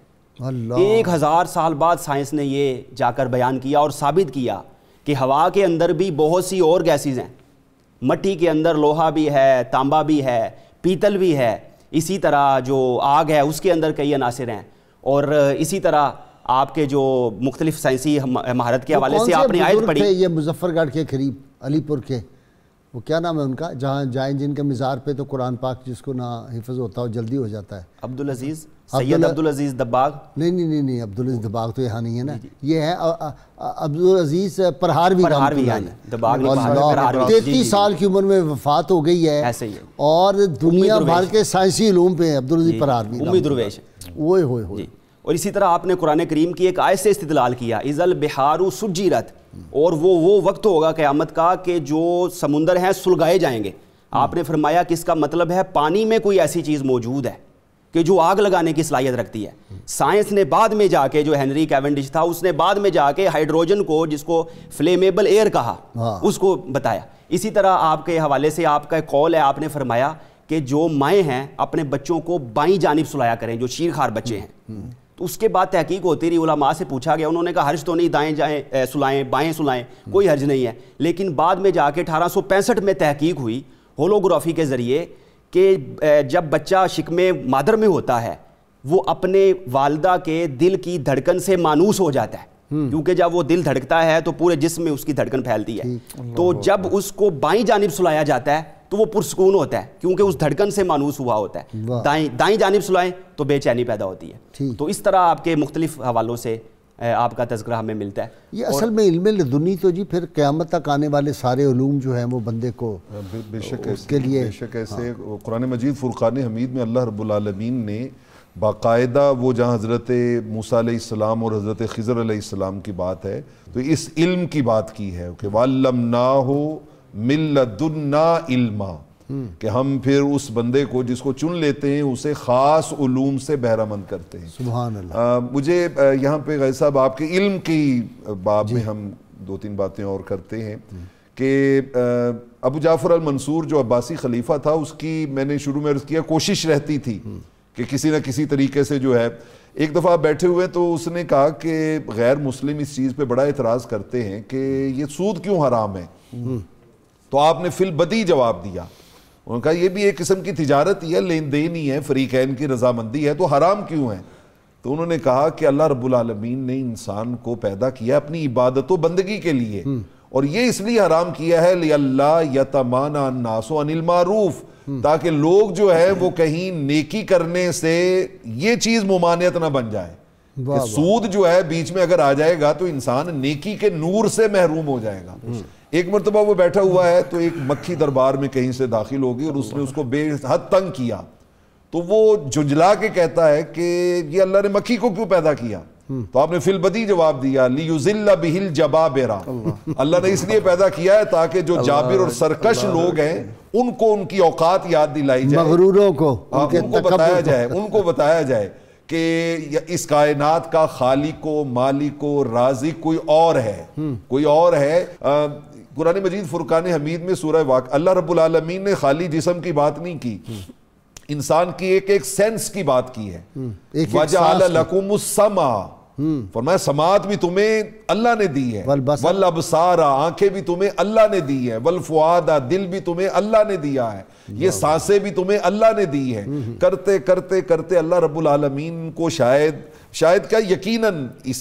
एक हज़ार साल बाद साइंस ने ये जाकर बयान किया और साबित किया कि हवा के अंदर भी बहुत सी और गैसेज हैं मट्टी के अंदर लोहा भी है तांबा भी है पीतल भी है इसी तरह जो आग है उसके अंदर कई अनासर हैं और इसी तरह आपके जो मुख्तलिफ साइंसी महारत के हवाले से आपने आयत पढ़ी ये मुजफ्फरगढ़ के करीब अलीपुर के वो क्या नाम है उनका जहाँ जाए जिनके मिजार पे तो कुरान पाक जिसको ना हिफज होता हो जल्दी हो जाता है अब्दुल अजीज़ सैयद अब्दुल अजीज़ दबाग नहीं नहीं नहीं नहीं अब्दुल अजीज़ दबाग तो यहाँ नहीं है ना ये है अब्दुल अजीज़ परहार भी परहार भी तो दब्बाग तैतीस साल की उम्र में वफात हो गई है और दुनिया भर के साइंसी लूम पे अब्दुल अजीज़ परहार भी उम्मीद ओए होए होए और इसी तरह आपने कुरान करीम की एक आयत से इस्तलाल किया इज़ल बिहारु सुजीरत और वो वो वक्त होगा क़्यामत का कि जो समुंदर हैं सुलगाए जाएंगे आपने फरमाया कि इसका मतलब है पानी में कोई ऐसी चीज़ मौजूद है कि जो आग लगाने की सलाहियत रखती है साइंस ने बाद में जाके जो हेनरी कैवेंडिश था उसने बाद में जाके हाइड्रोजन को जिसको फ्लेमेबल एयर कहा हाँ। उसको बताया इसी तरह आपके हवाले से आपका कॉल है आपने फरमाया कि जो माएँ हैं अपने बच्चों को बाई जानब सुलाया करें जो शीरखार बच्चे हैं हम्म, हम्म। तो उसके बाद तहकीक होती रही माँ से पूछा गया उन्होंने कहा हर्ज तो नहीं दाएँ जाएँ सुलाएँ बाएँ सुलाएँ हम्म। कोई हर्ज नहीं है लेकिन बाद में जाके अठारह में तहकीक हुई होलोग्राफी के ज़रिए कि जब बच्चा शिकमे मादर में होता है वो अपने वालदा के दिल की धड़कन से मानूस हो जाता है क्योंकि जब वो दिल धड़कता है तो पूरे जिसम में उसकी धड़कन फैलती है तो जब उसको बाई जानब सुलाया जाता है तो वो पुरसकून होता है क्योंकि उस धड़कन से मानूस हुआ होता है दाई दाई जानब सुलाएं तो बेचैनी पैदा होती है तो इस तरह आपके मुख्तलिफ हवालों से आपका तस्करा हमें मिलता है ये असल में इल्म लदुनी तो जी फिर क़्यामत तक आने वाले सारे ूम जो हैं वो बंदे को बेशक उसके लिए बेशक ऐसे हाँ। कुरान मजीद फ़ुरक़ान हमीद में अल्लाह रबालमीन ने बाकायदा वो जहाँ हज़रत मूसा और हज़रत खज़र सलाम की बात है तो इस इल्म की बात की है कि वालम ना हो मिल्लदुन्ना इल्मा कि हम फिर उस बंदे को जिसको चुन लेते हैं उसे ख़ास उलूम से बहरामंद करते हैं सुबहान अल्लाह मुझे यहाँ पे गैर साहब आपके इल्म की बाब में हम दो तीन बातें और करते हैं कि अबू जाफ़र अल मंसूर जो अब्बासी खलीफा था उसकी मैंने शुरू में अर्ज़ किया कोशिश रहती थी कि किसी ना किसी तरीके से जो है एक दफ़ा आप बैठे हुए तो उसने कहा कि गैर मुस्लिम इस चीज़ पर बड़ा एतराज़ करते हैं कि ये सूद क्यों हराम है तो आपने फिल बदी जवाब दिया उन्होंने कहा यह भी एक किस्म की तिजारत ही है लेन देन ही है फरीकैन की रजामंदी है तो हराम क्यों है तो उन्होंने कहा कि अल्लाह रबालमीन ने इंसान को पैदा किया अपनी इबादत बंदगी के लिए हम्म। और ये इसलिए हराम किया है ले अल्लाह यतमाना नासो अनिल मारूफ हम्म। ताकि लोग जो है वो कहीं नेकी करने से ये चीज़ मुमानियत ना बन जाए सूद जो है बीच में अगर आ जाएगा तो इंसान नेकी के नूर से महरूम हो जाएगा हम्म। एक मरतबा वो बैठा हुआ है तो एक मक्खी दरबार में कहीं से दाखिल हो गई और उसने उसको बेहद तंग किया तो वो झुंझला के कहता है कि ये अल्लाह ने मक्खी को क्यों पैदा किया तो आपने फिलबदी जवाब दिया लियुजिल्ला बिहिल जबाबेरा अल्लाह ने इसलिए पैदा किया है ताकि जो जाबिर और सरकश लोग हैं उनको उनकी औकात याद दिलाई जाए मगरूरों को हाँ, उनको बताया जाए उनको बताया जाए कि इस कायनात का खाली को माली को राजी कोई और है हम्म। कोई और है आ, कुरान मजीद फ़ुरकान हमीद में सूर वाक अल्लाह रबालमीन ने खाली जिसम की बात नहीं की इंसान की एक एक सेंस की बात की है हम्म, हम्म। फरमाया समात भी तुम्हें अल्लाह ने दी है वल अबसारा आंखें भी तुम्हें अल्लाह ने दी है वल फुआदा दिल भी तुम्हें अल्लाह ने दिया है ये सांसें भी तुम्हें अल्लाह ने दी है हम्म, करते करते करते अल्लाह रब्बुल आलमीन को शायद शायद क्या यकीनन इस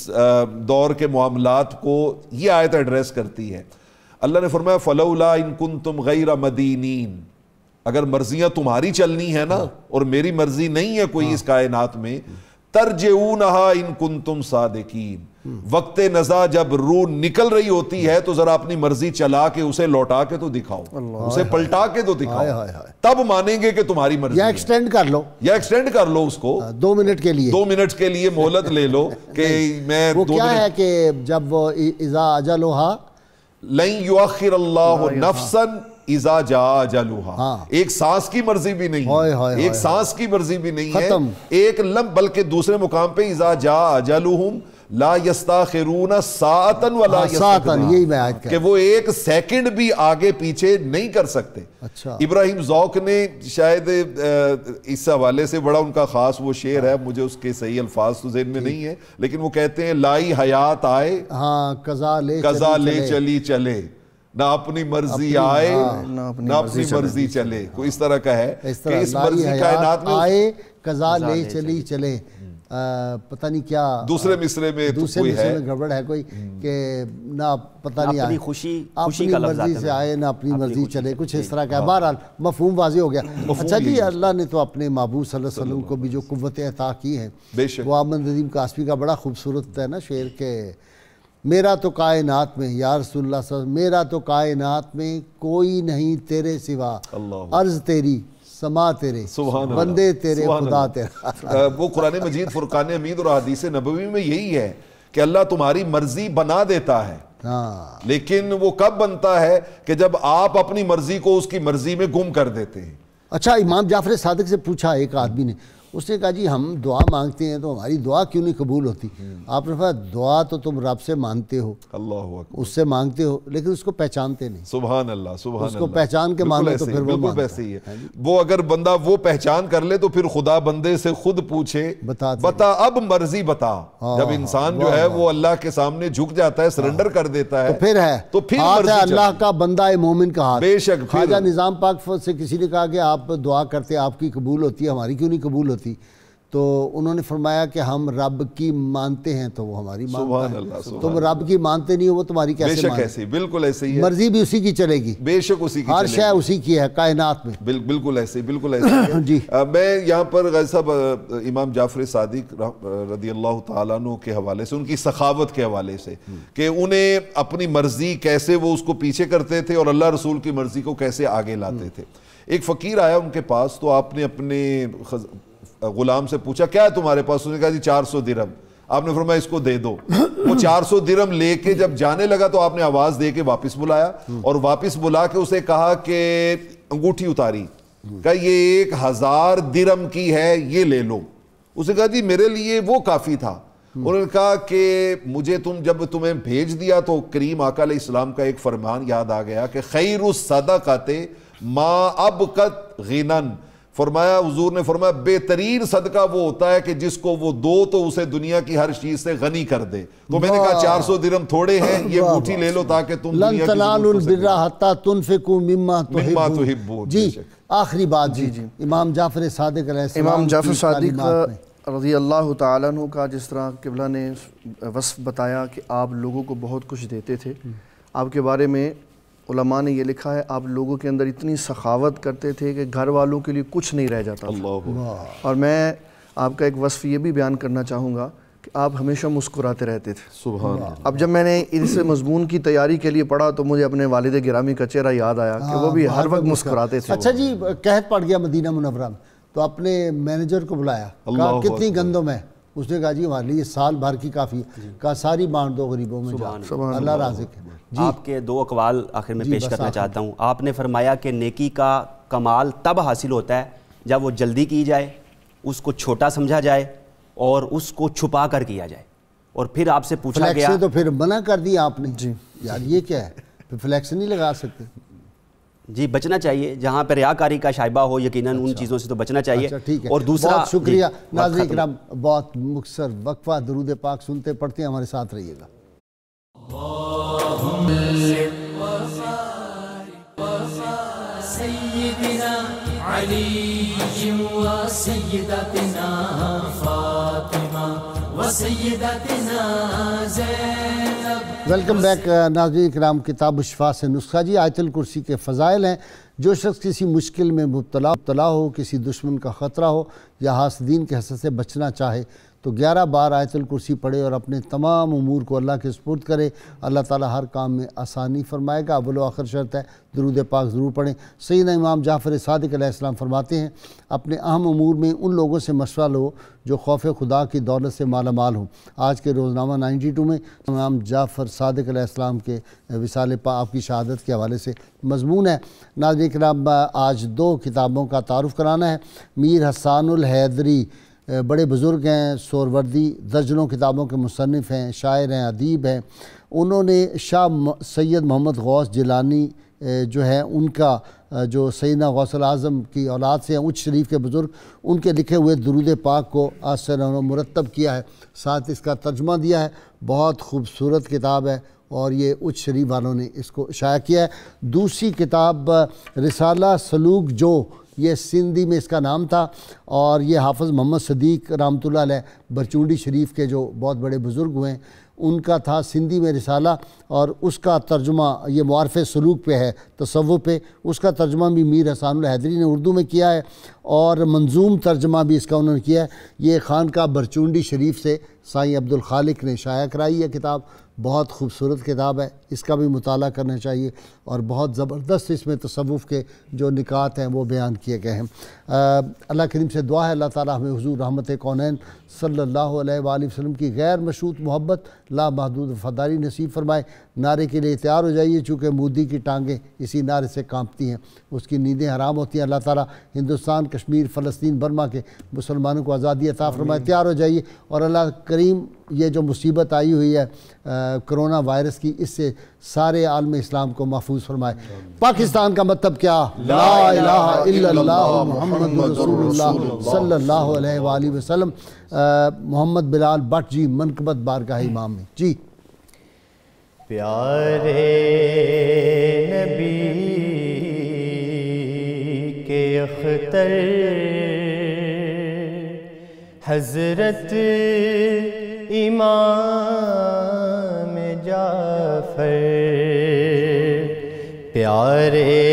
दौर के मामलात को ये आयत एड्रेस करती है अल्लाह ने फरमाया फलौला इनकुन तुम गैर मदीनीन अगर मर्जियां तुम्हारी चलनी है ना और मेरी मर्जी नहीं है कोई इस कायनात में तर्ज नहा इनकुन तुम सादकीन वक्त नजा जब रू निकल रही होती है तो जरा अपनी मर्जी चला के उसे लौटा के तो दिखाओ उसे पलटा के तो दिखाओ हाँ हाँ। तब मानेंगे कि तुम्हारी मर्जी या एक्सटेंड कर लो या एक्सटेंड कर लो उसको हाँ, दो मिनट के लिए दो मिनट के लिए मोहलत ले लो कि मैं वो क्या है कि जब इजा अजलोहा नफसन इजा जा एक सांस की मर्जी भी नहीं है हाँ, एक सांस की मर्जी भी नहीं है एक लम बल्कि दूसरे मुकाम पे इजा जा जलूहम हाँ, वो एक भी आगे पीछे नहीं कर सकते अच्छा। इब्राहिम जौक ने शायद इस हवाले से बड़ा उनका खास वो शेर है मुझे उसके सही अल्फाज तो जेन में नहीं है लेकिन वो कहते हैं लाई हयात आए हाँ कजा ले कजा ले चली चले ना अपनी मर्जी आए हाँ, ना अपनी, ना मर्जी चले कोई तो इस तरह का है इस तरह इस मर्जी कायनात में आए कजा ले चली चले पता नहीं क्या दूसरे मिसरे में तो दूसरे तो मिसरे में गड़बड़ है कोई हम्म। कि ना पता नहीं अपनी खुशी अपनी मर्जी से आए ना अपनी, मर्जी चले कुछ इस तरह का बहरहाल मफहम वाजी हो गया अच्छा जी अल्लाह ने तो अपने महबूब सल्लम को भी जो कुत अता की है वो आमद नदीम कासमी का बड़ा खूबसूरत है ना शेर के मेरा तो कायनात में यार सुल्ला मेरा तो कायनात में कोई नहीं तेरे सिवा अर्ज तेरी समा तेरे बंदे तेरे खुदा तेरा वो कुरान मजीद फुरकान अमीद और हदीस नबवी में यही है कि अल्लाह तुम्हारी मर्जी बना देता है हाँ। लेकिन वो कब बनता है कि जब आप अपनी मर्जी को उसकी मर्जी में गुम कर देते हैं अच्छा इमाम जाफर सादक से पूछा एक आदमी ने उसने कहा जी हम दुआ मांगते हैं तो हमारी दुआ क्यों नहीं कबूल होती हम्म। आपने कहा दुआ तो तुम रब से मांगते हो अल्लाह उससे मांगते हो लेकिन उसको पहचानते नहीं सुबह अल्लाह सुबह उसको पहचान के मांगे तो फिर वो वैसे ही है हाँ वो अगर बंदा वो पहचान कर ले तो फिर खुदा बंदे से खुद पूछे बता बता अब मर्जी बता हाँ, जब हाँ, इंसान जो है वो अल्लाह के सामने झुक जाता है सरेंडर कर देता है तो फिर है तो फिर अल्लाह का बंदा मोमिन का हाथ बेशक खाजा निज़ाम पाक से किसी ने कहा कि आप दुआ करते आपकी कबूल होती है हमारी क्यों नहीं कबूल होती थी तो उन्होंने फरमाया कि हम रब की मानते हैं तो वो हमारी मानता है तो तुम तो रब की मानते नहीं हो वो तुम्हारी कैसे बेशक ऐसे ही बिल्कुल ऐसे ही मर्जी भी उसी की चलेगी बेशक उसी की हर शय उसी की है कायनात में बिल, बिल्कुल ऐसे ही बिल्कुल ऐसे जी आ, मैं यहाँ पर गज साहब इमाम जाफर सादिक रदी अल्लाह तु के हवाले से उनकी सखावत के हवाले से हम्म। कि उन्हें अपनी मर्जी कैसे वो उसको पीछे करते थे और अल्लाह रसूल की मर्जी को कैसे आगे लाते हम्म। थे एक फ़कीर आया उनके पास तो आपने अपने गुलाम से पूछा क्या है तुम्हारे पास उसने कहा जी चार सौ दिरम आपने फरमाया इसको दे दो वो 400 दिरम लेके जब जाने लगा तो आपने आवाज दे के वापिस बुलाया और वापिस बुला के उसे कहा कि अंगूठी उतारी कहा ये एक हजार दिरम की है ये ले लो उसने कहा जी मेरे लिए वो काफी था उन्होंने कहा कि मुझे तुम जब तुम्हें भेज दिया तो करीम आका इस्लाम का एक फरमान याद आ गया कि खैर सदा कहते माँ अब कत गिनन फरमाया हजूर ने फरमाया बेहतरीन सदका वो होता है कि जिसको वो दो तो उसे दुनिया की हर चीज से गनी कर दे तो मैंने कहा चार सौ दिरम थोड़े हैं ये मुठी ले लो ताकि तुम दुनिया तो आखिरी बात जी जी इमाम जाफर सादिक इमाम जाफर सादिक रजी अल्लाह तु का जिस तरह किबला ने वसफ़ बताया कि आप लोगों को बहुत कुछ देते थे हम्म। आपके बारे में उलमा ने ये लिखा है आप लोगों के अंदर इतनी सखावत करते थे कि घर वालों के लिए कुछ नहीं रह जाता था और मैं आपका एक वसफ ये भी बयान करना चाहूँगा कि आप हमेशा मुस्कुराते रहते थे सुबह अब जब मैंने इस मजमून की तैयारी के लिए पढ़ा तो मुझे अपने वालद गिरामी का चेहरा याद आया कि वो भी हाँ, हर वक्त मुस्कुराते थे अच्छा जी कह पड़ गया मदीना मुनवरा तो अपने मैनेजर को बुलाया कितनी गंदों में उसने कहा जी हमारे लिए साल भर की काफ़ी का सारी बांट दो गरीबों में अल्लाह राजिक है जी आपके दो अकवाल आखिर में पेश करना चाहता हूँ आपने फरमाया कि नेकी का कमाल तब हासिल होता है जब वो जल्दी की जाए उसको छोटा समझा जाए और उसको छुपा कर किया जाए और फिर आपसे पूछा गया तो फिर मना कर दिया आपने जी यार ये क्या है फ्लैक्स नहीं लगा सकते जी बचना चाहिए जहाँ पर रियाकारी का शायबा हो यकीन अच्छा, उन चीज़ों से तो बचना चाहिए अच्छा, ठीक है और दूसरा बहुत शुक्रिया नाजी इक्राम बहुत मुखसर वक्फा दरूद पाक सुनते पढ़ते हमारे साथ रहिएगा फातिमा व वेलकम बैक नाजी कराम किताब शफा से नुस्खा जी आयतल कुर्सी के फ़जाइल हैं जो शख्स किसी मुश्किल में मुबतला मुबतला हो किसी दुश्मन का ख़तरा हो या हासदीन के हसर से बचना चाहे तो ग्यारह बार आयतल कुर्सी पढ़े और अपने तमाम अमूर को अल्लाह के सपुर्द करे अल्लाह ताला हर काम में आसानी फरमाएगा अवल आखिर शर्त है दरूद पाक ज़रूर पढ़ें सैद इमाम जाफ़र सदक़्लाम फरमाते हैं अपने अहम अमूर में उन लोगों से मशवरा लो जो खौफ खुदा की दौलत से मालामाल हों आज के रोज़नामा नाइन्टी टू में इमाम जाफ़र सदक़्लाम के विसाल पा आपकी शहादत के हवाले से मजमून है नाजिक आज दो किताबों का तारफ़ कराना है मीर हसानुल हैदरी बड़े बुज़ुर्ग हैं सोरवर्दी दर्जनों किताबों के मुसनफ़ हैं शायर हैं अदीब हैं उन्होंने शाह सैयद मोहम्मद गौस जिलानी जो है उनका जो सैदा गौसल आज़म की औलाद से हैं उच्च शरीफ के बुज़ुर्ग उनके लिखे हुए दरूद पाक को उन्होंने मुरतब किया है साथ इसका तर्जमा दिया है बहुत खूबसूरत किताब है और ये उच्च शरीफ वालों ने इसको शाया किया है दूसरी किताब रिसाला सलूक जो ये सिंधी में इसका नाम था और ये हाफ़ मोहम्मद सदीक रामतुल्ल बरचूंडी शरीफ के जो बहुत बड़े बुज़ुर्ग हुए उनका था सिंधी में रिसाला और उसका तर्जुमा ये मुआरफ सलूक पे है तसवुँ पे उसका तर्जुमा भी मीर हसान हैदरी ने उर्दू में किया है और मंजूम तर्जमा भी इसका उन्होंने किया है ये खान का बरचूंडी शरीफ से साईं अब्दुल खालिक ने शाया कराई है किताब बहुत खूबसूरत किताब है इसका भी मताल करना चाहिए और बहुत ज़बरदस्त इसमें तसवुफ़ के जो निकात हैं वो बयान किए गए हैं अल्लाह करीम से दुआ है अल्लाह ताली हमें हजूर रहमत कौन सल्ला वसलम की गैर मशरूत मोहब्बत ला महदूद वफादारी नसीब फरमाए नारे के लिए तैयार हो जाइए चूँकि मोदी की टांगें इसी नारे से कांपती हैं उसकी नींदें हराम होती हैं अल्लाह ताला हिंदुस्तान कश्मीर फ़लस्तीन बर्मा के मुसलमानों को आज़ादी अता फरमाए तैयार हो जाइए और अल्लाह करीम ये जो मुसीबत आई हुई है कोरोना वायरस की इससे सारे आलम इस्लाम को महफूज फरमाए पाकिस्तान का मतलब क्या सल्ला वसलम मोहम्मद बिलाल भट्ट जी मनकबत बारगा इमाम जी प्यारे नबी के अख्तर हजरत इमाम जाफर प्यारे